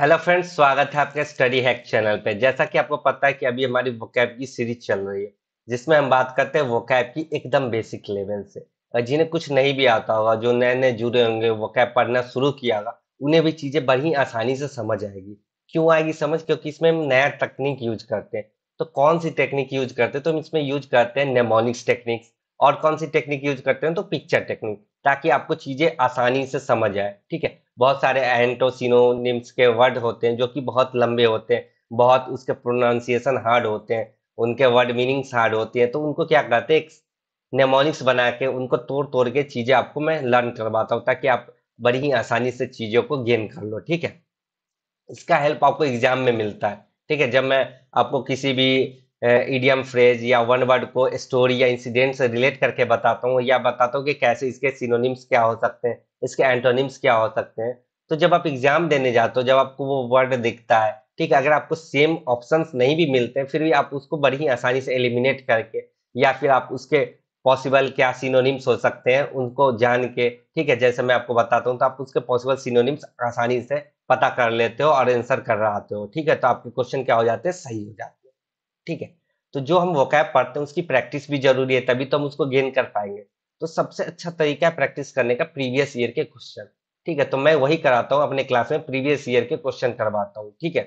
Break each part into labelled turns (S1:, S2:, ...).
S1: Hello friends स्वागत है आपके स्टडी हैक चैनल पे जैसा कि आपको पता है कि अभी हमारी वोकैब की सीरीज चल रही है जिसमें हम बात करते हैं वोकैब की एकदम बेसिक लेवल से और जिन्हें कुछ नहीं भी आता होगा जो नए नए जुड़े होंगे वोकैब पढ़ना शुरू किया होगा उन्हें भी चीज़ें बड़ी आसानी से समझ आएगी क्यों आएगी समझ क्योंकि इसमें हम नया तकनीक यूज करते हैं तो कौन सी टेक्निक यूज करते हैं तो हम इसमें यूज करते हैं नेमोनिक्स टेक्निक्स और कौन सी टेक्निक यूज करते हैं तो पिक्चर टेक्निक ताकि आपको चीज़ें आसानी से समझ आए ठीक है बहुत सारे एंटोसिनोनिम्स के वर्ड होते हैं जो कि बहुत लंबे होते हैं बहुत उसके प्रोनाउंसिएशन हार्ड होते हैं उनके वर्ड मीनिंग्स हार्ड होती हैं तो उनको क्या कहते हैं नेमोनिक्स बना के उनको तोड़ तोड़ के चीज़ें आपको मैं लर्न करवाता हूँ ताकि आप बड़ी ही आसानी से चीज़ों को गेन कर लो ठीक है इसका हेल्प आपको एग्जाम में मिलता है ठीक है जब मैं आपको किसी भी इडियम फ्रेज या वन वर्ड को स्टोरी या इंसिडेंट से रिलेट करके बताता हूँ या बताता हूँ कि कैसे इसके सिनोनिम्स क्या हो सकते हैं इसके एंटोनिम्स क्या हो सकते हैं तो जब आप एग्जाम देने जाते हो जब आपको वो वर्ड दिखता है ठीक है अगर आपको सेम ऑप्शन नहीं भी मिलते फिर भी आप उसको बड़ी ही आसानी से एलिमिनेट करके या फिर आप उसके पॉसिबल क्या सिनोनिम्स हो सकते हैं उनको जान के ठीक है जैसे मैं आपको बताता हूँ तो आप उसके पॉसिबल सिनोनिम्स आसानी से पता कर लेते हो और आंसर कर रहे हो ठीक है तो आपके क्वेश्चन क्या हो जाते हैं सही हो जाते हैं ठीक है तो जो हम वोकैब पढ़ते हैं उसकी प्रैक्टिस भी जरूरी है तभी तो हम उसको गेन कर पाएंगे तो सबसे अच्छा तरीका है प्रैक्टिस करने का प्रीवियस ईयर के क्वेश्चन ठीक है तो मैं वही कराता हूँ अपने क्लास में प्रीवियस ईयर के क्वेश्चन करवाता हूँ ठीक है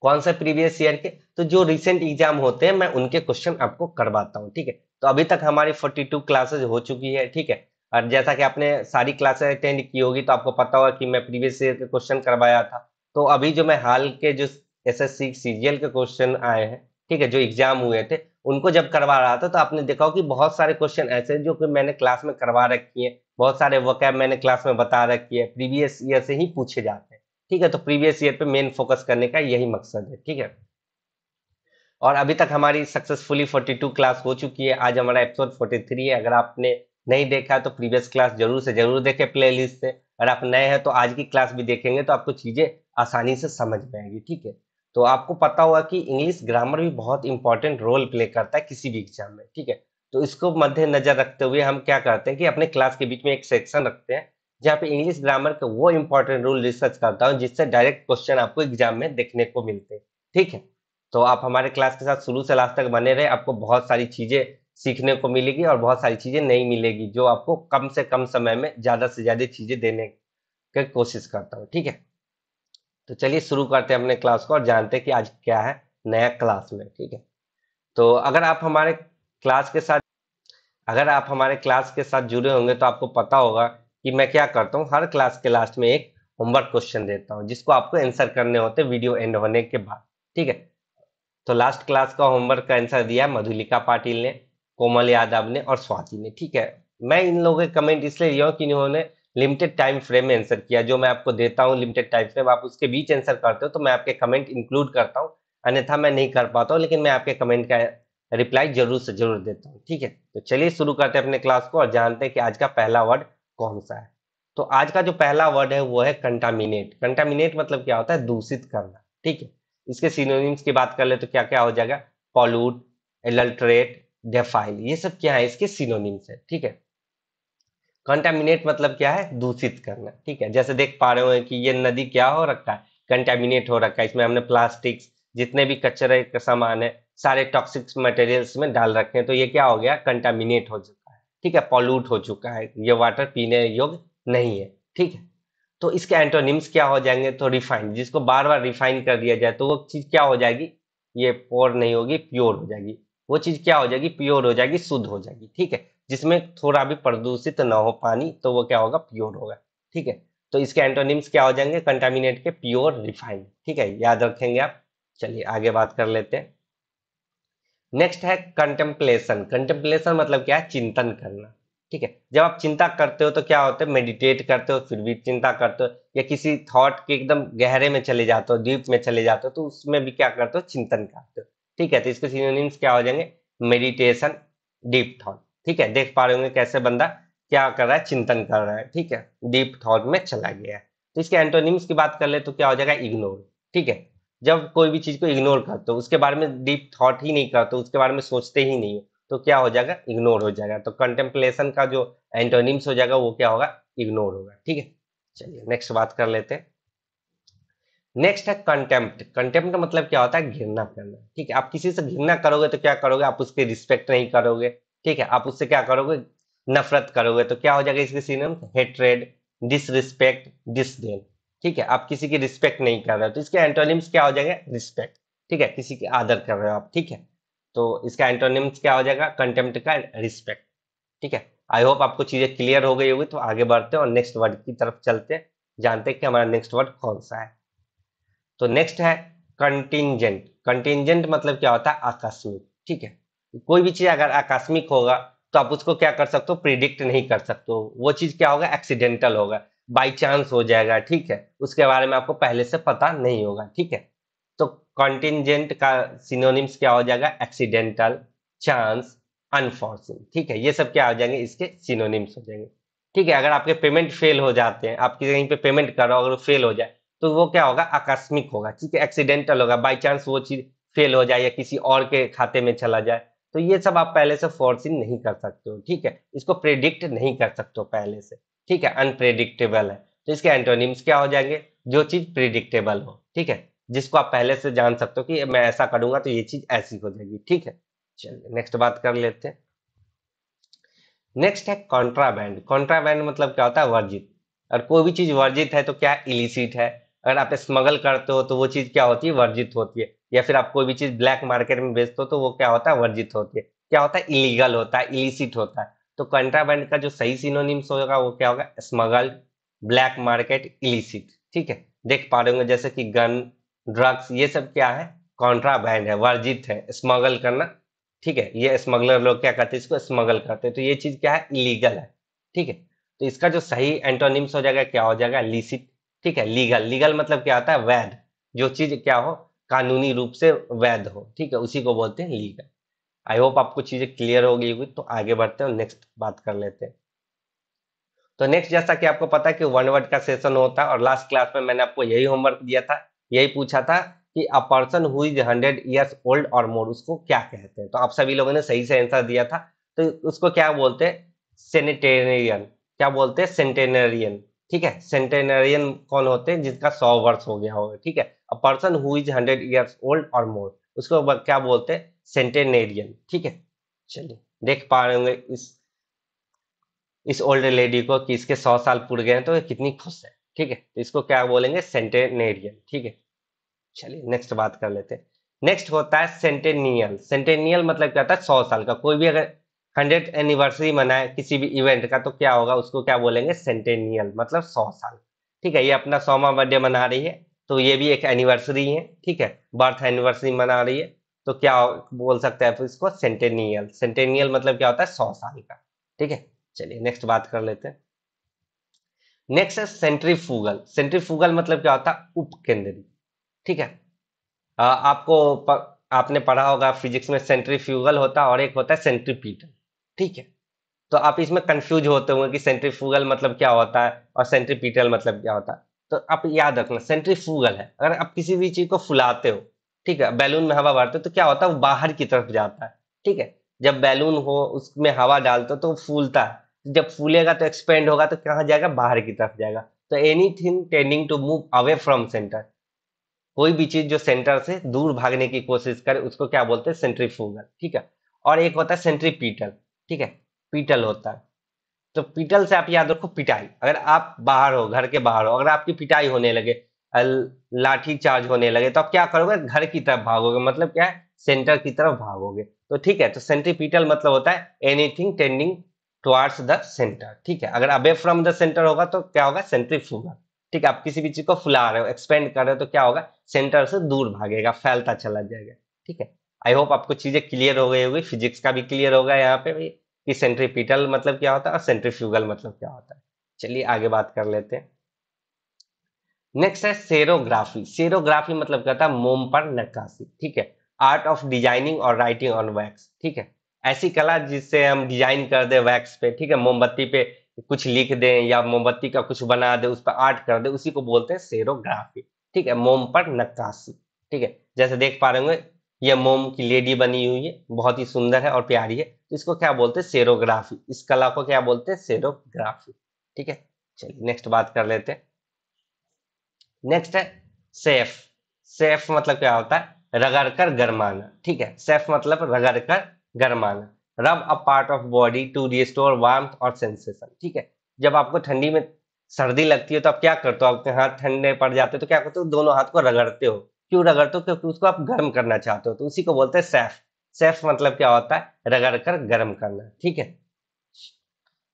S1: कौन सा प्रीवियस ईयर के तो जो रिसेंट एग्जाम होते हैं मैं उनके क्वेश्चन आपको करवाता हूँ ठीक है तो अभी तक हमारी 42 क्लासेज हो चुकी है ठीक है और जैसा कि आपने सारी क्लासेस अटेंड की होगी तो आपको पता होगा कि मैं प्रीवियस ईयर के क्वेश्चन करवाया था तो अभी जो मैं हाल के जो एस एस के क्वेश्चन आए हैं ठीक है जो एग्जाम हुए थे उनको जब करवा रहा था तो आपने देखा कि बहुत सारे क्वेश्चन ऐसे जो कि मैंने क्लास में करवा रखी है बहुत सारे वकैब मैंने क्लास में बता रखी है प्रीवियस ईयर से ही पूछे जाते हैं ठीक है तो प्रीवियस ईयर पे मेन फोकस करने का यही मकसद है ठीक है और अभी तक हमारी सक्सेसफुली 42 क्लास हो चुकी है आज हमारा एपिसोड 43 है अगर आपने नहीं देखा तो प्रीवियस क्लास जरूर से जरूर देखें प्लेलिस्ट से अगर आप नए हैं तो आज की क्लास भी देखेंगे तो आपको चीजें आसानी से समझ में आएगी ठीक है तो आपको पता होगा कि इंग्लिश ग्रामर भी बहुत इंपॉर्टेंट रोल प्ले करता है किसी भी एग्जाम में ठीक है तो इसको मद्देनजर रखते हुए हम क्या करते हैं कि अपने क्लास के बीच में एक सेक्शन रखते हैं जहाँ पे इंग्लिश ग्रामर का वो इंपॉर्टेंट रूल रिसर्च करता हूँ जिससे डायरेक्ट क्वेश्चन आपको एग्जाम में देखने को मिलते हैं ठीक है तो आप हमारे क्लास के साथ शुरू से लास्ट तक बने रहे आपको बहुत सारी चीजें सीखने को मिलेगी और बहुत सारी चीजें नहीं मिलेगी जो आपको कम से कम समय में ज्यादा से ज्यादा चीजें देने की कोशिश करता हूँ ठीक है तो चलिए शुरू करते हैं अपने क्लास को और जानते हैं कि आज क्या है नया क्लास में ठीक है तो अगर आप हमारे क्लास के साथ अगर आप हमारे क्लास के साथ जुड़े होंगे तो आपको पता होगा कि मैं क्या करता हूँ हर क्लास के लास्ट में एक होमवर्क क्वेश्चन देता हूँ जिसको आपको आंसर करने होते वीडियो एंड होने के बाद ठीक है तो लास्ट क्लास का होमवर्क का आंसर दिया मधुलिका पाटिल ने कोमल यादव ने और स्वाति ने ठीक है मैं इन लोगों के कमेंट इसलिए लिया हूँ कि इन्होंने लिमिटेड टाइम फ्रेम में आंसर किया जो मैं आपको देता हूँ लिमिटेड टाइम फ्रेम आप उसके बीच आंसर करते हो तो मैं आपके कमेंट इंक्लूड करता हूँ अन्यथा मैं नहीं कर पाता हूँ लेकिन मैं आपके कमेंट का रिप्लाई जरूर से जरूर देता हूँ ठीक है तो चलिए शुरू करते हैं अपने क्लास को और जानते हैं कि आज का पहला वर्ड कौन सा है तो आज का जो पहला वर्ड है वो है कंटामिनेट कंटामिनेट मतलब क्या होता है दूषित करना ठीक है इसके सिनोनिम्स की बात कर ले तो क्या क्या हो जाएगा पॉल्यूट एलल्ट्रेट डेफाइल ये सब क्या है इसके सिनोनिम्स है ठीक है कंटेमिनेट मतलब क्या है दूषित करना ठीक है जैसे देख पा रहे हो कि ये नदी क्या हो रखा है कंटेमिनेट हो रखा है इसमें हमने प्लास्टिक्स जितने भी कचरे का सामान है सारे टॉक्सिक मटेरियल्स में डाल रखे हैं तो ये क्या हो गया कंटामिनेट हो चुका है ठीक है पॉल्यूट हो चुका है ये वाटर पीने योग्य नहीं है ठीक है तो इसके एंटोनिम्स क्या हो जाएंगे तो रिफाइन जिसको बार बार रिफाइन कर दिया जाए तो वो चीज़ क्या हो जाएगी ये पोर नहीं होगी प्योर हो जाएगी वो चीज़ क्या हो जाएगी प्योर हो जाएगी शुद्ध हो जाएगी ठीक है जिसमें थोड़ा भी प्रदूषित ना हो पानी तो वो क्या होगा प्योर होगा ठीक है तो इसके एंटोनिम्स क्या हो जाएंगे कंटामिनेट के प्योर रिफाइंड ठीक है याद रखेंगे आप चलिए आगे बात कर लेते हैं नेक्स्ट है कंटेम्पलेशन कंटेम्पलेशन मतलब क्या है चिंतन करना ठीक है जब आप चिंता करते हो तो क्या होता है मेडिटेट करते हो फिर भी चिंता करते हो या किसी थॉट के एकदम गहरे में चले जाते हो डीप में चले जाते हो तो उसमें भी क्या करते हो चिंतन करते हो ठीक है तो इसके सीनोनिम्स क्या हो जाएंगे मेडिटेशन डीप थॉट ठीक है देख पा रहे होंगे कैसे बंदा क्या कर रहा है चिंतन कर रहा है ठीक है डीप थॉट में चला गया है तो इसके एंटोनिम्स की बात कर ले तो क्या हो जाएगा इग्नोर ठीक है जब कोई भी चीज़ को इग्नोर करते हो उसके बारे में डीप थॉट ही नहीं करते तो उसके बारे में सोचते ही नहीं हो तो क्या हो जाएगा इग्नोर हो जाएगा तो कंटेम्पलेशन का जो एंटोनिम्स हो जाएगा वो क्या होगा इग्नोर होगा ठीक है चलिए नेक्स्ट बात कर लेते हैं नेक्स्ट है कंटेम्प्ट कंटेम्प्ट मतलब क्या होता है घृणा करना ठीक है आप किसी से घृणा करोगे तो क्या करोगे आप उसके रिस्पेक्ट नहीं करोगे ठीक है आप उससे क्या करोगे नफरत करोगे तो क्या हो जाएगा इसके सिनम हेट्रेड डिसरिस्पेक्ट डिसडेन ठीक है आप किसी की रिस्पेक्ट नहीं कर रहे हो तो इसके एंटोनिम्स क्या हो जाएंगे रिस्पेक्ट ठीक है किसी की आदर कर रहे हो आप ठीक है तो इसका एंटोनिम्स क्या हो जाएगा कंटेम्प्ट का रिस्पेक्ट ठीक है आई होप आपको चीजें क्लियर हो गई होगी तो आगे बढ़ते हैं और नेक्स्ट वर्ड की तरफ चलते हैं जानते हैं कि हमारा नेक्स्ट वर्ड कौन सा है तो नेक्स्ट है कंटिजेंट कंटिजेंट मतलब क्या होता है आकस्मिक ठीक है कोई भी चीज अगर आकस्मिक होगा तो आप उसको क्या कर सकते हो प्रिडिक्ट नहीं कर सकते वो चीज क्या होगा एक्सीडेंटल होगा बाई चांस हो जाएगा ठीक है उसके बारे में आपको पहले से पता नहीं होगा ठीक है तो कॉन्टिजेंट का सिनोनिम्स क्या हो जाएगा एक्सीडेंटल चांस अनफॉर्चुन ठीक है ये सब क्या हो जाएंगे इसके सिनोनिम्स हो जाएंगे ठीक है अगर आपके पेमेंट फेल हो जाते हैं आप किसी कहीं पे पेमेंट कर रहे हो अगर फेल हो जाए तो वो क्या होगा आकस्मिक होगा ठीक है एक्सीडेंटल होगा बाई चांस वो चीज फेल हो जाए या किसी और के खाते में चला जाए तो ये सब आप पहले से फोर्सिंग नहीं कर सकते हो ठीक है इसको प्रेडिक्ट नहीं कर सकते हो पहले से ठीक है अनप्रेडिक्टेबल है तो इसके एंटोनिम्स क्या हो जाएंगे जो चीज प्रिडिक्टेबल हो ठीक है जिसको आप पहले से जान सकते हो कि मैं ऐसा करूंगा तो ये चीज ऐसी हो जाएगी ठीक है चलिए नेक्स्ट बात कर लेते हैं नेक्स्ट है कॉन्ट्राबैंड कॉन्ट्राबैंड मतलब क्या होता है वर्जित अगर कोई भी चीज वर्जित है तो क्या इलिसिट है अगर आप स्मगल करते हो तो वो चीज क्या होती है वर्जित होती है या फिर आप कोई भी चीज ब्लैक मार्केट में बेचते हो तो वो क्या होता है वर्जित होती है क्या होता है इलीगल होता है इलिसिट होता है तो कंट्राबैंड का जो सही सिनोनिम्स होगा वो क्या होगा स्मगल्ड ब्लैक मार्केट इलिसिट ठीक है देख पा रहे होंगे जैसे कि गन ड्रग्स ये सब क्या है कॉन्ट्राबैंड है वर्जित है स्मगल करना ठीक है ये स्मगलर लोग क्या करते हैं इसको स्मगल करते हैं तो ये चीज क्या है इलीगल है ठीक है तो इसका जो सही एंटोनिम्स हो जाएगा क्या हो जाएगा लिसिट ठीक है लीगल लीगल मतलब क्या होता है वैध जो चीज क्या हो कानूनी रूप से वैध हो ठीक है उसी को बोलते हैं लीगल आई होप आपको चीजें क्लियर हो गई होगी तो आगे बढ़ते हैं और नेक्स्ट बात कर लेते हैं तो नेक्स्ट जैसा कि आपको पता है कि वन वर्ड का सेशन होता है और लास्ट क्लास में मैंने आपको यही होमवर्क दिया था यही पूछा था कि a person who is hundred years old or more उसको क्या कहते हैं तो आप सभी लोगों ने सही से आंसर दिया था तो उसको क्या बोलते हैं सेनेटेरियन क्या बोलते हैं सेंटेनेरियन ठीक है सेंटेनरियन कौन होते हैं जिनका सौ वर्ष हो गया होगा ठीक है a person who is hundred years old or more उसको क्या बोलते हैं सेंटेनेरियन ठीक है चलिए देख पा रहे होंगे इस इस ओल्ड लेडी को कि इसके सौ साल पूरे गए हैं तो कितनी खुश है ठीक है तो इसको क्या बोलेंगे सेंटेनेरियन ठीक है चलिए नेक्स्ट बात कर लेते हैं नेक्स्ट होता है सेंटेनियल सेंटेनियल मतलब क्या होता है सौ साल का कोई भी अगर हंड्रेड एनिवर्सरी मनाए किसी भी इवेंट का तो क्या होगा उसको क्या बोलेंगे सेंटेनियल मतलब सौ साल ठीक है ये अपना सौवा बर्थडे मना रही है तो ये भी एक एनिवर्सरी है ठीक है बर्थ एनिवर्सरी मना रही है तो क्या बोल सकते हैं इसको सेंटेनियल सेंटेनियल मतलब क्या होता है सौ साल का ठीक है चलिए नेक्स्ट बात कर लेते हैं नेक्स्ट है सेंट्री फूगल मतलब क्या होता है उपकेंद्रीय ठीक है आपको प, आपने पढ़ा होगा फिजिक्स में सेंट्रीफ्यूगल होता है और एक होता है सेंट्रीपीटल ठीक है तो आप इसमें कंफ्यूज होते होंगे कि सेंट्रीफ्यूगल मतलब क्या होता है और सेंट्रीपीटल मतलब क्या होता है तो आप याद रखना सेंट्रीफ्यूगल है अगर आप किसी भी चीज को फुलाते हो ठीक है बैलून में हवा भरते हो तो क्या होता है वो बाहर की तरफ जाता है ठीक है जब बैलून हो उसमें हवा डालते हो तो फूलता है जब फूलेगा तो एक्सपेंड होगा तो कहाँ जाएगा बाहर की तरफ जाएगा तो anything tending to move away from centre कोई भी चीज जो सेंटर से दूर भागने की कोशिश करे उसको क्या बोलते हैं सेंट्रीफ्यूगल ठीक है और एक होता है सेंट्रीपीटल ठीक है पीटल होता है तो पीटल से आप याद रखो पिटाई अगर आप बाहर हो घर के बाहर हो अगर आपकी पिटाई होने लगे लाठी चार्ज होने लगे तो आप क्या करोगे घर की तरफ भागोगे मतलब क्या है सेंटर की तरफ भागोगे तो ठीक है तो सेंट्रीपिटल मतलब होता है anything tending towards the centre ठीक है अगर अवे फ्रॉम द सेंटर होगा तो क्या होगा सेंट्रीफ्यूगल ठीक है आप किसी भी चीज को फुला रहे हो एक्सपेंड कर रहे हो तो क्या होगा सेंटर से दूर भागेगा फैलता चला जाएगा ठीक है आई होप आपको चीजें क्लियर हो गई होगी फिजिक्स का भी क्लियर होगा यहाँ पे भी कि सेंट्रीपिटल मतलब क्या होता है और सेंट्रीफ्यूगल मतलब क्या होता है चलिए आगे बात कर लेते हैं नेक्स्ट है सेरोग्राफी सेरोग्राफी मतलब क्या होता है मोम पर नक्काशी ठीक है आर्ट ऑफ डिजाइनिंग और राइटिंग ऑन वैक्स ठीक है ऐसी कला जिससे हम डिजाइन कर दे वैक्स पे ठीक है मोमबत्ती पे कुछ लिख दे या मोमबत्ती का कुछ बना दे उस पर आर्ट कर दे उसी को बोलते हैं सेरोग्राफी ठीक है मोम पर नक्काशी ठीक है जैसे देख पा रहे होंगे ये मोम की लेडी बनी हुई है बहुत ही सुंदर है और प्यारी है तो इसको क्या बोलते हैं सेरोग्राफी इस कला को क्या बोलते हैं सेरोग्राफी ठीक है चलिए नेक्स्ट बात कर लेते हैं नेक्स्ट है सेफ सेफ मतलब क्या होता है रगड़ कर गरमाना ठीक है सेफ मतलब रगड़ कर गरमाना rub a part of body to restore warm और सेंसेशन ठीक है जब आपको ठंडी में सर्दी लगती है तो आप क्या करते हो आपके हाथ ठंडे पड़ जाते हो तो क्या करते हो दोनों हाथ को रगड़ते हो क्यों रगड़ते हो क्योंकि उसको आप गर्म करना चाहते हो तो उसी को बोलते हैं सेफ सेफ मतलब क्या होता है रगड़ कर गर्म करना ठीक है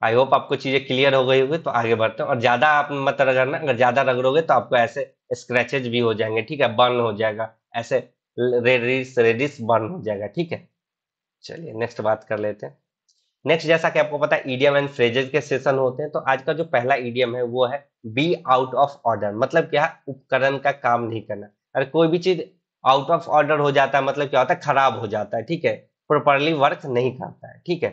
S1: आई होप आपको चीजें क्लियर हो गई होगी तो आगे बढ़ते हो और ज्यादा आप मत रगड़ना अगर ज्यादा रगड़ोगे तो आपको ऐसे स्क्रेचेज भी हो जाएंगे ठीक है बर्न हो जाएगा ऐसे रेडिस रेडिस बर्न हो जाएगा ठीक है चलिए नेक्स्ट बात कर लेते हैं नेक्स्ट जैसा कि आपको पता है ईडीएम एंड फ्रेजेज के सेशन होते हैं तो आज का जो पहला ईडीएम है वो है बी आउट ऑफ ऑर्डर मतलब क्या उपकरण का काम नहीं करना अगर कोई भी चीज आउट ऑफ ऑर्डर हो जाता है मतलब क्या होता है खराब हो जाता है ठीक है प्रॉपरली वर्क नहीं करता है ठीक है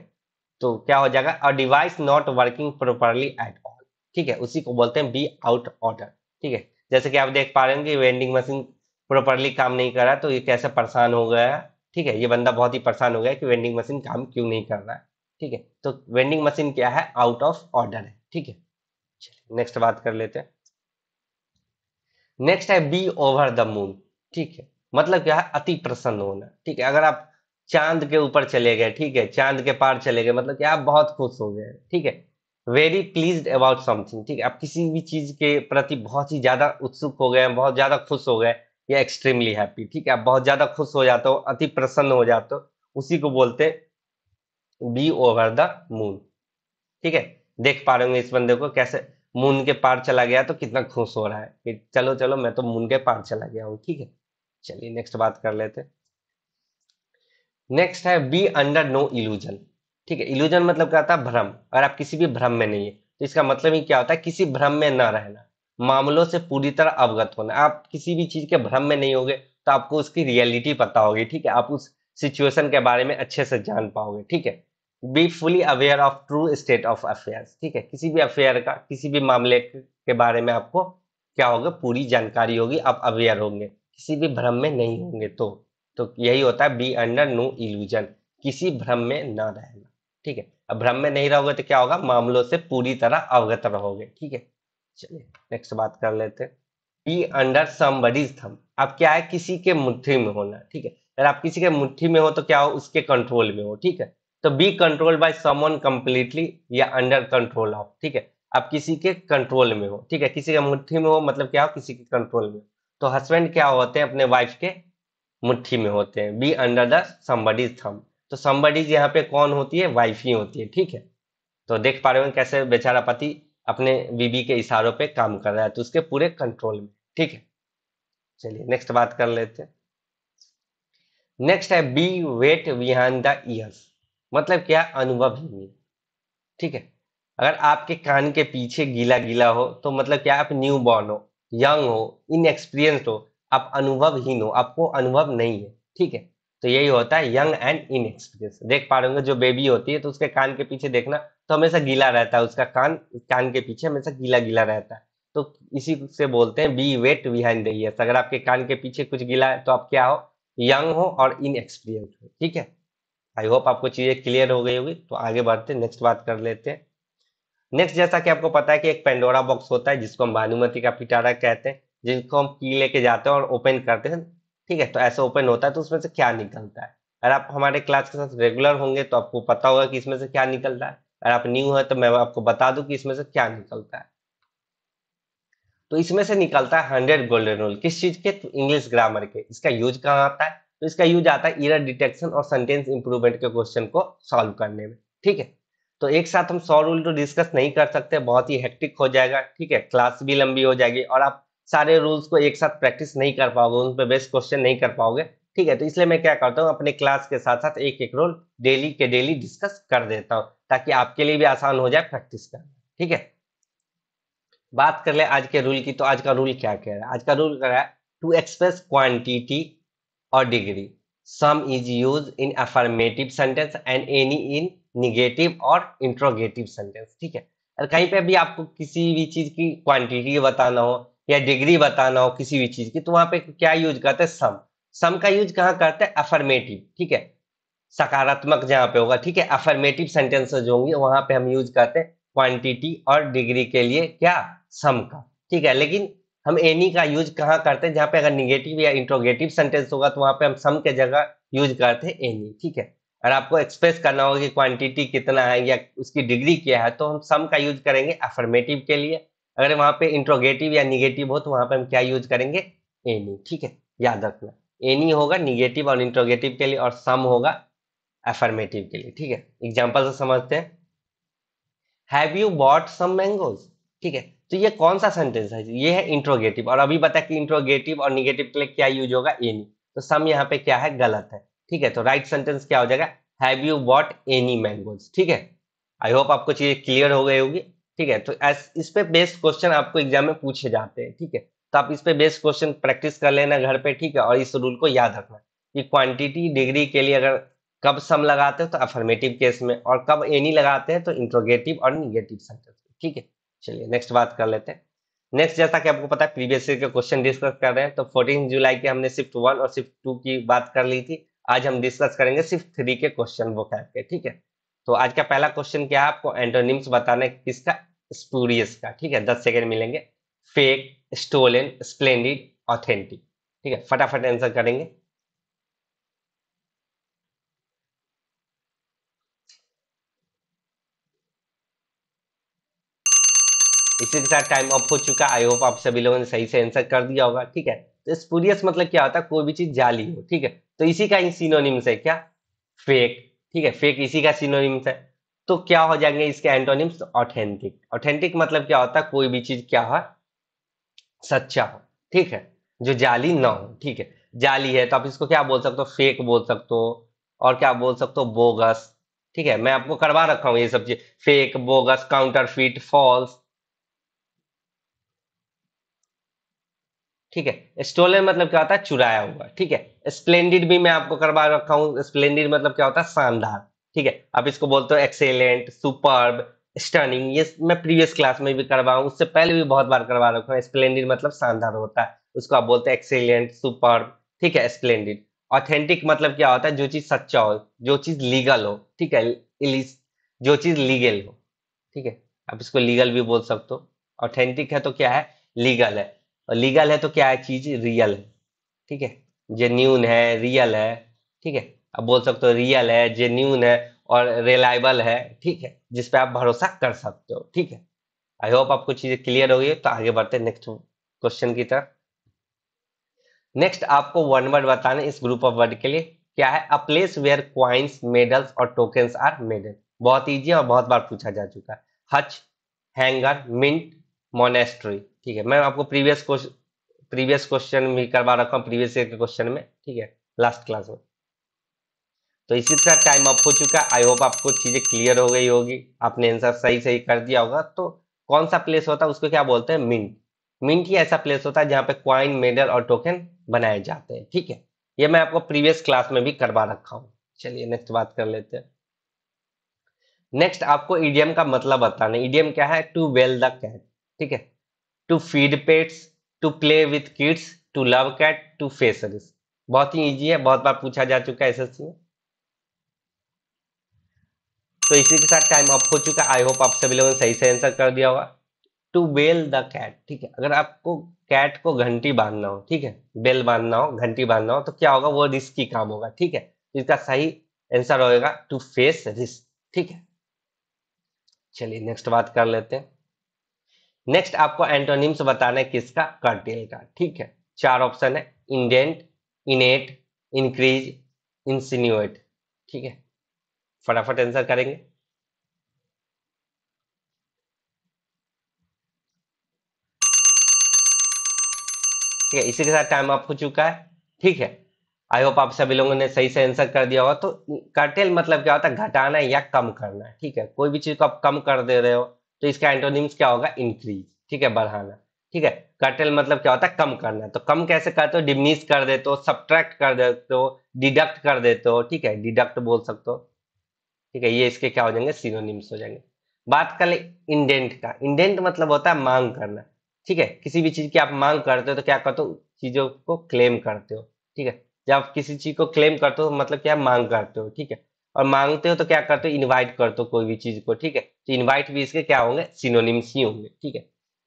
S1: तो क्या हो जाएगा a device not working properly at all ठीक है उसी को बोलते हैं बी आउट ऑर्डर ठीक है जैसे कि आप देख पा रहे हैं कि वेंडिंग मशीन प्रॉपरली काम नहीं कर रहा तो ये कैसे परेशान हो गया ठीक है ये बंदा बहुत ही परेशान हो गया कि वेंडिंग मशीन काम क्यों नहीं कर रहा है ठीक है तो वेंडिंग मशीन क्या है आउट ऑफ ऑर्डर है ठीक है नेक्स्ट बात कर लेते हैं नेक्स्ट है बी ओवर द मून ठीक है मतलब क्या है अति प्रसन्न होना ठीक है अगर आप चांद के ऊपर चले गए ठीक है चांद के पार चले गए मतलब कि आप बहुत खुश हो गए ठीक है वेरी प्लीज अबाउट समथिंग ठीक है आप किसी भी चीज के प्रति बहुत ही ज्यादा उत्सुक हो गए बहुत ज्यादा खुश हो गए या एक्सट्रीमली हैप्पी ठीक है आप बहुत ज्यादा खुश हो जाते हो अति प्रसन्न हो जाते हो उसी को बोलते बी ओवर द मून ठीक है देख पा रहे होंगे इस बंदे को कैसे मून के पार चला गया तो कितना खुश हो रहा है कि चलो चलो मैं तो मून के पार चला गया हूँ ठीक है चलिए नेक्स्ट बात कर लेते नेक्स्ट है बी अंडर नो इल्यूजन ठीक है इल्यूजन मतलब क्या होता है भ्रम अगर आप किसी भी भ्रम में नहीं है तो इसका मतलब ही क्या होता है किसी भ्रम में ना रहना मामलों से पूरी तरह अवगत होना आप किसी भी चीज के भ्रम में नहीं होगे तो आपको उसकी रियलिटी पता होगी ठीक है आप उस सिचुएशन के बारे में अच्छे से जान पाओगे ठीक है be fully aware of true state of affairs ठीक है किसी भी अफेयर का किसी भी मामले के बारे में आपको क्या होगा पूरी जानकारी होगी आप अवेयर होंगे किसी भी भ्रम में नहीं होंगे तो तो यही होता है बी अंडर नो इल्यूजन किसी भ्रम में ना रहना ठीक है अब भ्रम में नहीं रहोगे तो क्या होगा मामलों से पूरी तरह अवगत रहोगे ठीक है चलिए नेक्स्ट बात कर लेते हैं बी अंडर समबडीज थम अब क्या है किसी के मुट्ठी में होना ठीक है अगर आप किसी के मुट्ठी में हो तो क्या हो उसके कंट्रोल में हो ठीक है तो be control by someone completely या अंडर कंट्रोल ऑफ ठीक है आप किसी के कंट्रोल में हो ठीक है किसी के मुट्ठी में हो मतलब क्या हो किसी के कंट्रोल में तो हस्बैंड क्या होते हैं अपने वाइफ के मुट्ठी में होते हैं बी अंडर द समबडीज थम तो समबडीज यहाँ पे कौन होती है वाइफ ही होती है ठीक है तो देख पा रहे हो कैसे बेचारा पति अपने बीबी के इशारों पे काम कर रहा है तो उसके पूरे कंट्रोल में ठीक है चलिए नेक्स्ट बात कर लेते हैं नेक्स्ट है be wet behind the ears मतलब क्या अनुभव ही नहीं ठीक है अगर आपके कान के पीछे गीला गीला हो तो मतलब क्या आप न्यू बॉर्न हो यंग हो इनएक्सपीरियंस हो आप अनुभवहीन हो आपको अनुभव नहीं है ठीक है तो यही होता है यंग एंड इनएक्सपीरियंस देख पा रहे जो बेबी होती है तो उसके कान के पीछे देखना तो हमेशा गीला रहता है उसका कान कान के पीछे हमेशा गीला गीला रहता है तो इसी से बोलते हैं be wet behind the ears अगर आपके कान के पीछे कुछ गीला है तो आप क्या हो यंग हो और इनएक्सपीरियंस हो ठीक है आई होप आपको चीजें क्लियर हो गई होगी तो आगे बढ़ते नेक्स्ट बात कर लेते हैं नेक्स्ट जैसा कि आपको पता है कि एक पेंडोरा बॉक्स होता है जिसको हम भानुमति का पिटारा कहते हैं जिनको हम की लेके जाते हैं और ओपन करते हैं ठीक है तो ऐसा ओपन होता है तो उसमें से क्या निकलता है अगर आप हमारे क्लास के साथ रेगुलर होंगे तो आपको पता होगा कि इसमें से क्या निकलता है अगर आप न्यू है तो मैं आपको बता दूं कि इसमें से क्या निकलता है तो इसमें से निकलता है हंड्रेड गोल्डन रूल किस चीज के तो इंग्लिश ग्रामर के इसका यूज कहाँ आता है तो इसका यूज आता है इरर डिटेक्शन और सेंटेंस इंप्रूवमेंट के क्वेश्चन को सॉल्व करने में ठीक है तो एक साथ हम सौ रूल तो डिस्कस नहीं कर सकते बहुत ही हेक्टिक हो जाएगा ठीक है क्लास भी लंबी हो जाएगी और आप सारे रूल्स को एक साथ प्रैक्टिस नहीं कर पाओगे उन पर बेस्ट क्वेश्चन नहीं कर पाओगे ठीक है तो इसलिए मैं क्या करता हूँ अपने क्लास के साथ साथ एक एक रोल डेली के डेली डिस्कस कर देता हूँ ताकि आपके लिए भी आसान हो जाए प्रैक्टिस करना ठीक है बात कर ले आज के रूल की तो आज का रूल क्या कह रहा है आज का रूल कह रहा है to express quantity or degree. Some is used in affirmative sentence and any in negative or interrogative sentence. ठीक है और कहीं पे भी आपको किसी भी चीज की क्वांटिटी बताना हो या डिग्री बताना हो किसी भी चीज की तो वहां पे क्या यूज करते हैं सम सम का यूज कहाँ करते हैं अफर्मेटिव ठीक है सकारात्मक जहां पे होगा ठीक है अफर्मेटिव सेंटेंस जो होंगे वहां पे हम यूज करते हैं क्वांटिटी और डिग्री के लिए क्या सम का ठीक है लेकिन हम एनी का यूज कहाँ करते हैं जहाँ पे अगर निगेटिव या इंट्रोगेटिव सेंटेंस होगा तो वहाँ पे हम सम के जगह यूज करते हैं एनी ठीक है और आपको एक्सप्रेस करना होगा कि क्वांटिटी कितना है या उसकी डिग्री क्या है तो हम सम का यूज करेंगे अफर्मेटिव के लिए अगर वहाँ पे इंट्रोगेटिव या निगेटिव हो तो वहाँ पे हम क्या यूज करेंगे एनी ठीक है याद रखना एनी होगा निगेटिव और इंट्रोगेटिव के लिए और सम होगा अफर्मेटिव के लिए ठीक है एग्जाम्पल से समझते हैं have you bought some mangoes ठीक है तो ये कौन सा सेंटेंस है ये है इंट्रोगेटिव और अभी बताया कि इंट्रोगेटिव और निगेटिव के लिए क्या यूज होगा एनी तो सम यहाँ पे क्या है गलत है ठीक है तो राइट सेंटेंस क्या हो जाएगा have you bought any mangoes ठीक है आई होप आपको चीजें क्लियर हो गई होगी ठीक है तो इस पे बेस्ट क्वेश्चन आपको एग्जाम में पूछे जाते हैं ठीक है तो आप इस पे बेस्ट क्वेश्चन प्रैक्टिस कर लेना घर पे ठीक है और इस रूल को याद रखना कि क्वांटिटी डिग्री के लिए अगर कब सम लगाते हो तो अफर्मेटिव केस में और कब एनी लगाते हैं तो इंट्रोगेटिव और निगेटिव सेंटेंस ठीक है चलिए नेक्स्ट बात कर लेते हैं नेक्स्ट जैसा कि आपको पता है प्रीवियस ईयर के क्वेश्चन डिस्कस कर रहे हैं तो फोर्टीन जुलाई के हमने शिफ्ट वन और शिफ्ट टू की बात कर ली थी आज हम डिस्कस करेंगे शिफ्ट थ्री के क्वेश्चन बुक आपके ठीक है तो आज का पहला क्वेश्चन क्या है आपको एंटोनिम्स बताना है किसका स्पूरियस का ठीक है दस सेकेंड मिलेंगे फेक स्टोलन स्प्लेंडिड ऑथेंटिक ठीक है फटाफट आंसर करेंगे इसी के साथ टाइम अप हो चुका आई होप आप सभी लोगों ने सही से आंसर कर दिया होगा ठीक है तो स्पूरियस मतलब क्या होता है कोई भी चीज जाली हो ठीक है तो इसी का ही सिनोनिम्स है क्या फेक ठीक है फेक इसी का सिनोनिम्स है तो क्या हो जाएंगे इसके एंटोनिम्स ऑथेंटिक ऑथेंटिक मतलब क्या होता है कोई भी चीज क्या हो सच्चा हो ठीक है जो जाली ना हो ठीक है जाली है तो आप इसको क्या बोल सकते हो फेक बोल सकते हो और क्या बोल सकते हो बोगस ठीक है मैं आपको करवा रखा हूं ये सब चीज fake bogus counterfeit false ठीक है स्टोलन मतलब क्या होता है चुराया हुआ ठीक है स्प्लेंडेड भी मैं आपको करवा रखा हूँ स्प्लेंडेड मतलब क्या होता है शानदार ठीक है आप इसको बोलते हो एक्सेलेंट सुपर्ब स्टर्निंग ये मैं प्रीवियस क्लास में भी करवाऊँ उससे पहले भी बहुत बार करवा रखा हूँ स्प्लेंडेड मतलब शानदार होता है उसको आप बोलते हैं एक्सेलेंट सुपर्ब ठीक है स्प्लेंडेड ऑथेंटिक मतलब क्या होता है जो चीज सच्चा हो जो चीज लीगल हो ठीक है जो चीज लीगल हो ठीक है आप इसको लीगल भी बोल सकते हो ऑथेंटिक है तो क्या है लीगल है और लीगल है तो क्या है चीज रियल है ठीक है जेन्यून है रियल है ठीक है अब बोल सकते हो रियल है जेन्यून है और रिलायबल है ठीक है जिस पे आप भरोसा कर सकते हो ठीक है आई होप आपको चीजें क्लियर हो गई तो आगे बढ़ते नेक्स्ट क्वेश्चन की तरफ नेक्स्ट आपको वन वर्ड बताने इस ग्रुप ऑफ वर्ड के लिए क्या है a place where coins medals और टोकन्स आर मेडल बहुत ईजी और बहुत बार पूछा जा चुका है हच हैंगर मिंट मोनेस्ट्री ठीक है मैं आपको प्रीवियस क्वेश्चन प्रीवियस क्वेश्चन भी करवा रखा हूँ प्रीवियस ईयर के क्वेश्चन में ठीक है लास्ट क्लास में तो इसी तरह टाइम अप हो चुका आई होप आपको चीजें क्लियर हो गई होगी आपने आंसर सही सही कर दिया होगा तो कौन सा प्लेस होता है उसको क्या बोलते हैं मिंट मिंट ही ऐसा प्लेस होता है जहाँ पे क्वाइन मेडल और टोकन बनाए जाते हैं ठीक है ये मैं आपको प्रीवियस क्लास में भी करवा रखा हूँ चलिए नेक्स्ट बात कर लेते हैं नेक्स्ट आपको ईडीएम का मतलब बताना ईडीएम क्या है टू वेल द कैट ठीक है to feed pets to play with kids to love cat to फेसरीज बहुत ही इजी है बहुत बार पूछा जा चुका है एसएससी में तो इसी के साथ टाइम अप हो चुका आई होप आप सभी लोगों ने सही से आंसर कर दिया होगा टू बेल द कैट ठीक है अगर आपको कैट को घंटी बांधना हो ठीक है बेल बांधना हो घंटी बांधना हो तो क्या होगा वो की काम होगा ठीक है इसका सही आंसर होगा टू फेस रिस्क ठीक है चलिए नेक्स्ट बात कर लेते हैं नेक्स्ट आपको एंटोनिम्स बताना है किसका कर्टेल का ठीक है चार ऑप्शन है इंडेंट इनेट इंक्रीज इंसिन्यूएट ठीक है फटाफट आंसर करेंगे ठीक है इसी के साथ टाइम आप हो चुका है ठीक है आई होप आप सभी लोगों ने सही से आंसर कर दिया होगा तो कर्टेल मतलब क्या होता है घटाना या कम करना ठीक है कोई भी चीज को आप कम कर दे रहे हो तो इसका एंटोनिम्स क्या होगा इंक्रीज ठीक है बढ़ाना ठीक है कर्टेल मतलब क्या होता है कम करना तो कम कैसे करते हो डिमिनिश कर देते हो सब्ट्रैक्ट कर देते हो डिडक्ट कर देते हो ठीक है डिडक्ट बोल सकते हो ठीक है ये इसके क्या हो जाएंगे सिनोनिम्स हो जाएंगे बात कर ले इंडेंट का इंडेंट मतलब होता है मांग करना ठीक है किसी भी चीज की आप मांग करते हो तो क्या करते हो चीजों को क्लेम करते हो ठीक है जब आप किसी चीज को क्लेम करते हो तो मतलब क्या मांग करते हो ठीक है और मांगते हो तो क्या करते हो इनवाइट करते हो कोई भी चीज को ठीक है तो इनवाइट भी इसके क्या होंगे सिनोनिम्स ही होंगे ठीक है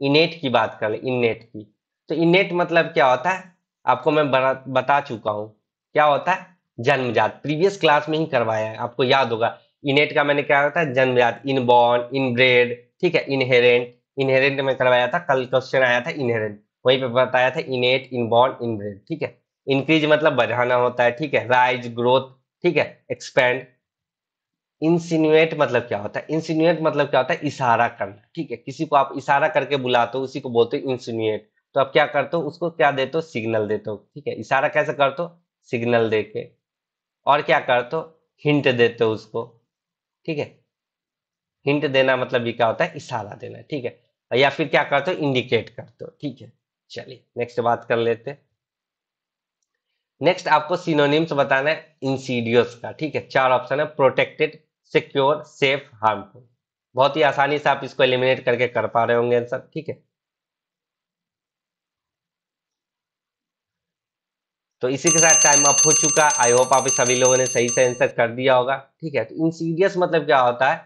S1: इनेट की बात कर ले इनेट की तो इनेट मतलब क्या होता है आपको मैं बता चुका हूँ क्या होता है जन्मजात प्रीवियस क्लास में ही करवाया है आपको याद होगा इनेट का मैंने क्या था जन्मजात इनबॉर्न इनब्रेड ठीक है इनहेरेंट इनहेरेंट में करवाया था कल क्वेश्चन आया था इनहेरेंट वहीं पे बताया था इनेट इनबॉर्न इनब्रेड ठीक है इंक्रीज मतलब बढ़ाना होता है ठीक है राइज ग्रोथ ठीक है एक्सपेंड इंसिनुएट मतलब क्या होता है इंसिनुएट मतलब क्या होता है इशारा करना ठीक है किसी को आप इशारा करके बुलाते हो उसी को बोलते हो इंसिनुएट तो आप क्या करते हो उसको क्या देते हो सिग्नल देते हो ठीक है इशारा कैसे करते हो सिग्नल दे के और क्या करते हो हिंट देते हो उसको ठीक है हिंट देना मतलब भी क्या होता है इशारा देना ठीक है या फिर क्या करते हो इंडिकेट करते हो ठीक है चलिए नेक्स्ट बात कर लेते नेक्स्ट आपको सिनोनिम्स बताना है इंसीडियस का ठीक है चार ऑप्शन है प्रोटेक्टेड सिक्योर सेफ हार्मफुल बहुत ही आसानी से आप इसको एलिमिनेट करके कर पा रहे होंगे आंसर ठीक है तो इसी के साथ टाइम अप हो चुका आई होप आप सभी लोगों ने सही से आंसर कर दिया होगा ठीक है तो इंसीरियस मतलब क्या होता है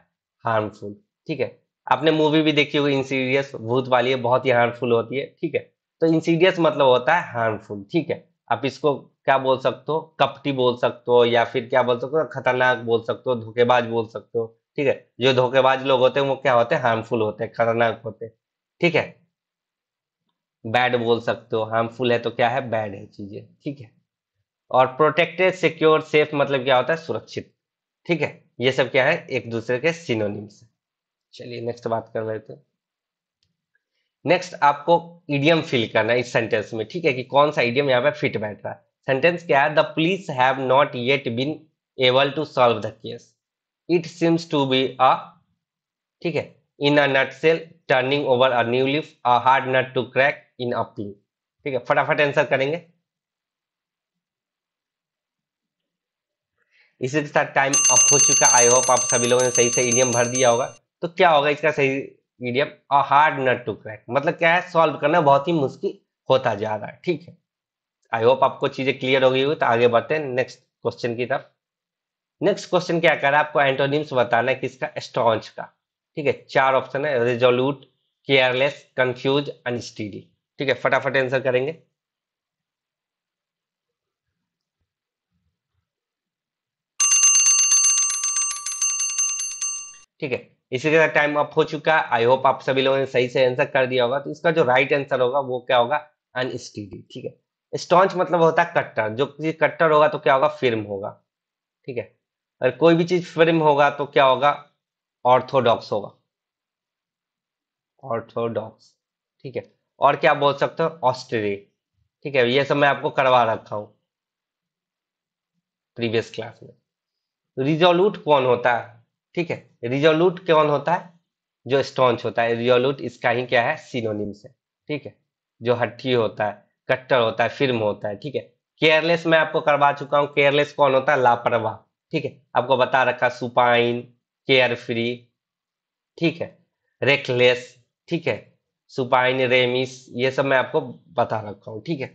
S1: हार्मफुल ठीक है आपने मूवी भी देखी होगी इंसीरियस भूत वाली है बहुत ही हार्मफुल होती है ठीक है तो इंसीरियस मतलब होता है हार्मफुल ठीक है आप इसको क्या बोल सकते हो कपटी बोल सकते हो या फिर क्या बोल सकते हो खतरनाक बोल सकते हो धोखेबाज बोल सकते हो ठीक है जो धोखेबाज लोग होते हैं वो क्या होते हैं हार्मफुल होते हैं खतरनाक होते हैं ठीक है बैड बोल सकते हो हार्मफुल है तो क्या है बैड है चीजें ठीक है और प्रोटेक्टेड सिक्योर सेफ मतलब क्या होता है सुरक्षित ठीक है ये सब क्या है एक दूसरे के सिनोनिम्स चलिए नेक्स्ट बात कर रहे थे नेक्स्ट आपको ईडियम फिल करना है इस सेंटेंस में ठीक है कि कौन सा ईडियम यहाँ पे फिट बैठ रहा है सेंटेंस क्या है the police have not yet been able to solve the case it seems to be a ठीक है in a nutshell turning over a new leaf a hard nut to crack in a plea ठीक है फटाफट answer करेंगे इसी के साथ time up हो चुका आई होप आप सभी लोगों ने सही से इडियम भर दिया होगा तो क्या होगा इसका सही idiom a hard nut to crack मतलब क्या है सॉल्व करना बहुत ही मुश्किल होता जा रहा है ठीक है आई होप आपको चीजें क्लियर हो गई हुई तो आगे बढ़ते हैं नेक्स्ट क्वेश्चन की तरफ नेक्स्ट क्वेश्चन क्या है आपको एंटोनिम्स बताना है किसका स्टॉन्च का ठीक है चार ऑप्शन है रेजोल्यूट केयरलेस कंफ्यूज अनस्टीडी ठीक है फटाफट आंसर करेंगे ठीक है इसी के साथ टाइम अप हो चुका है आई होप आप सभी लोगों ने सही से आंसर कर दिया होगा तो इसका जो राइट आंसर होगा वो क्या होगा अनस्टीडी ठीक है स्टॉन्च मतलब होता है कट्टर जो चीज कट्टर होगा तो क्या होगा फिल्म होगा ठीक है अगर कोई भी चीज फिल्म होगा तो क्या होगा ऑर्थोडॉक्स होगा ऑर्थोडॉक्स ठीक है और क्या बोल सकते हो ऑस्ट्री ठीक है ये सब मैं आपको करवा रखा हूं प्रीवियस क्लास में रिजोल्यूट कौन होता है ठीक है रिजोल्यूट कौन होता है जो स्टॉन्च होता है रिजोल्यूट इसका ही क्या है सिनोनिम्स है ठीक है जो हट्टी होता है कट्टर होता है फिल्म होता है ठीक है केयरलेस मैं आपको करवा चुका हूँ केयरलेस कौन होता है लापरवाह ठीक है आपको बता रखा सुपाइन केयर फ्री ठीक है रेकलेस ठीक है सुपाइन रेमिस ये सब मैं आपको बता रखा हूँ ठीक है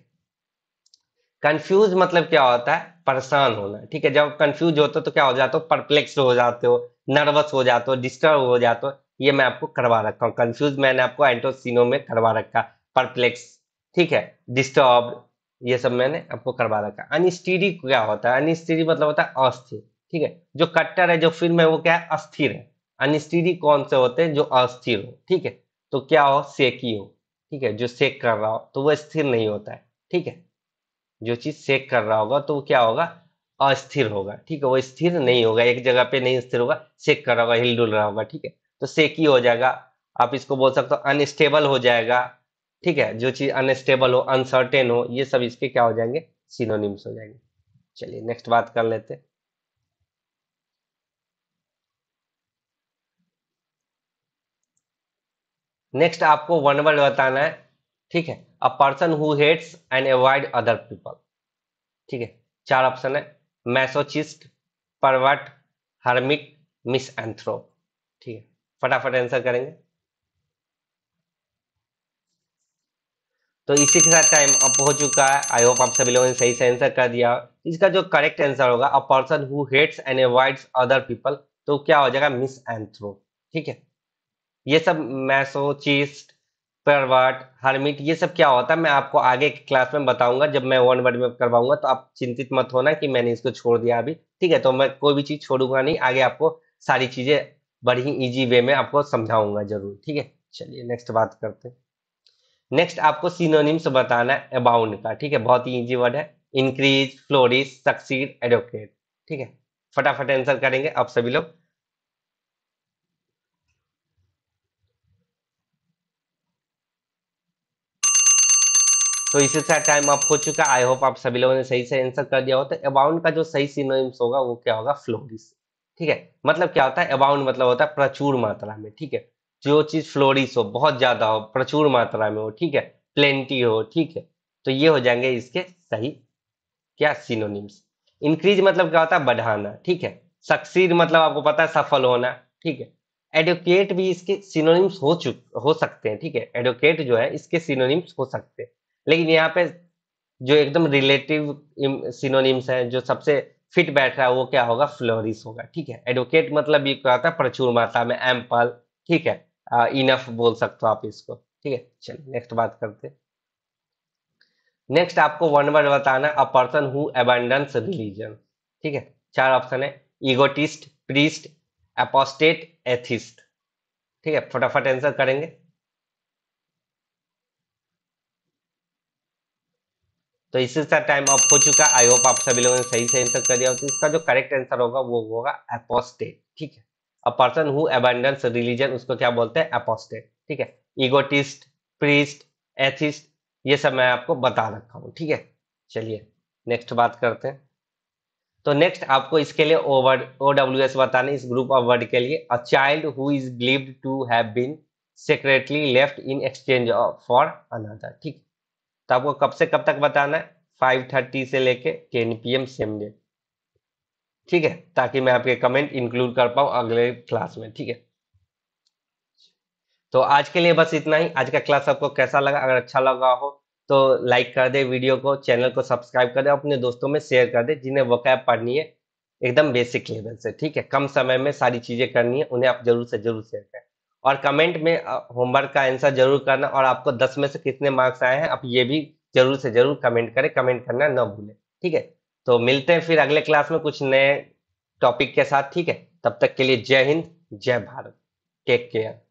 S1: कंफ्यूज मतलब क्या होता है परेशान होना ठीक है जब कंफ्यूज होते हो तो क्या हो जाते हो परप्लेक्स हो जाते हो नर्वस हो जाते हो डिस्टर्ब हो जाते हो ये मैं आपको करवा रखा हूँ कंफ्यूज मैंने आपको एंटोसिनो में करवा रखा परप्लेक्स ठीक है डिस्टर्ब ये सब मैंने आपको करवा रखा अनिस्टिरी क्या होता है अनिस्टिरी मतलब होता है अस्थिर ठीक है जो कट्टर है जो फिल्म है वो क्या है अस्थिर है अनिस्टिरी कौन से होते हैं जो अस्थिर हो ठीक है तो क्या हो सेकी हो ठीक है जो सेक कर रहा हो तो वह स्थिर नहीं होता है ठीक है जो चीज सेक कर रहा होगा तो क्या होगा अस्थिर होगा ठीक है वो स्थिर नहीं होगा एक जगह पे नहीं स्थिर होगा सेक कर रहा होगा हिलडुल रहा होगा ठीक है तो सेकी हो जाएगा आप इसको बोल सकते हो अनस्टेबल हो जाएगा ठीक है जो चीज अनस्टेबल हो अनसर्टेन हो ये सब इसके क्या हो जाएंगे सिनोनिम्स हो जाएंगे चलिए नेक्स्ट बात कर लेते नेक्स्ट आपको वन वर्ड बताना है ठीक है a person who hates and avoid other people ठीक है चार ऑप्शन है masochist pervert hermit misanthrope ठीक है फटाफट आंसर करेंगे तो इसी के साथ टाइम अप हो चुका है आई होप आप सभी लोगों ने सही से आंसर कर दिया इसका जो करेक्ट आंसर होगा a person who hates and avoids other people तो क्या हो जाएगा मिस एंथ्रो ठीक है ये सब मैसोचिस्ट परवर्ट हर्मिट ये सब क्या होता है मैं आपको आगे क्लास में बताऊंगा जब मैं वन वर्ड में करवाऊंगा तो आप चिंतित मत होना कि मैंने इसको छोड़ दिया अभी ठीक है तो मैं कोई भी चीज़ छोड़ूंगा नहीं आगे आपको सारी चीज़ें बड़ी ही ईजी वे में आपको समझाऊंगा जरूर ठीक है चलिए नेक्स्ट बात करते हैं नेक्स्ट आपको सिनोनिम्स बताना है अबाउंड का ठीक है बहुत ही इजी वर्ड है इंक्रीज फ्लोरिस सक्सीड एडोकेट ठीक है फटाफट आंसर करेंगे आप सभी लोग तो इसी से टाइम आप हो चुका आई होप आप सभी लोगों ने सही से आंसर कर दिया हो तो अबाउंड का जो सही सिनोनिम्स होगा वो क्या होगा फ्लोरिस ठीक है मतलब क्या होता है अबाउंड मतलब होता है प्रचुर मात्रा में ठीक है जो चीज फ्लोरिस हो बहुत ज्यादा हो प्रचुर मात्रा में हो ठीक है प्लेंटी हो ठीक है तो ये हो जाएंगे इसके सही क्या सिनोनिम्स इंक्रीज मतलब क्या होता है बढ़ाना ठीक है सक्सीड मतलब आपको पता है सफल होना ठीक है एडोकेट भी इसके सिनोनिम्स हो चुक हो सकते हैं ठीक है एडोकेट जो है इसके सिनोनिम्स हो सकते हैं लेकिन यहाँ पे जो एकदम रिलेटिव सिनोनिम्स है जो सबसे फिट बैठ रहा है वो क्या होगा फ्लोरिस होगा ठीक है एडोकेट मतलब ये क्या होता है प्रचुर मात्रा में एम्पल ठीक है इनफ हाँ, बोल सकते हो आप इसको ठीक है चलिए नेक्स्ट बात करते नेक्स्ट आपको वन वर्ड बताना a person who abandons religion ठीक है चार ऑप्शन है इगोटिस्ट प्रीस्ट एपोस्टेट एथिस्ट ठीक है फटाफट आंसर करेंगे तो इसी से टाइम अप हो चुका आई होप आप सभी लोगों ने सही से आंसर कर दिया इसका जो करेक्ट आंसर होगा वो होगा एपोस्टेट ठीक है a person who abandons religion उसको क्या बोलते हैं अपोस्टेट ठीक है इगोटिस्ट प्रीस्ट एथिस्ट ये सब मैं आपको बता रखा हूँ ठीक है चलिए नेक्स्ट बात करते हैं तो नेक्स्ट आपको इसके लिए ओवर ओ डब्ल्यू एस बताने इस ग्रुप ऑफ वर्ड के लिए a child who is believed to have been secretly left in exchange for another ठीक तो आपको कब से कब तक बताना है फाइव थर्टी से लेके ten P M same date ठीक है ताकि मैं आपके कमेंट इंक्लूड कर पाऊँ अगले क्लास में ठीक है तो आज के लिए बस इतना ही आज का क्लास आपको कैसा लगा अगर अच्छा लगा हो तो लाइक कर दे वीडियो को चैनल को सब्सक्राइब कर दे अपने दोस्तों में शेयर कर दे जिन्हें वकैब पढ़नी है एकदम बेसिक लेवल से ठीक है कम समय में सारी चीज़ें करनी है उन्हें आप जरूर से जरूर शेयर करें और कमेंट में होमवर्क का आंसर जरूर करना और आपको दस में से कितने मार्क्स आए हैं आप ये भी जरूर से जरूर कमेंट करें कमेंट करना ना भूलें ठीक है तो मिलते हैं फिर अगले क्लास में कुछ नए टॉपिक के साथ ठीक है तब तक के लिए जय हिंद जय भारत टेक केयर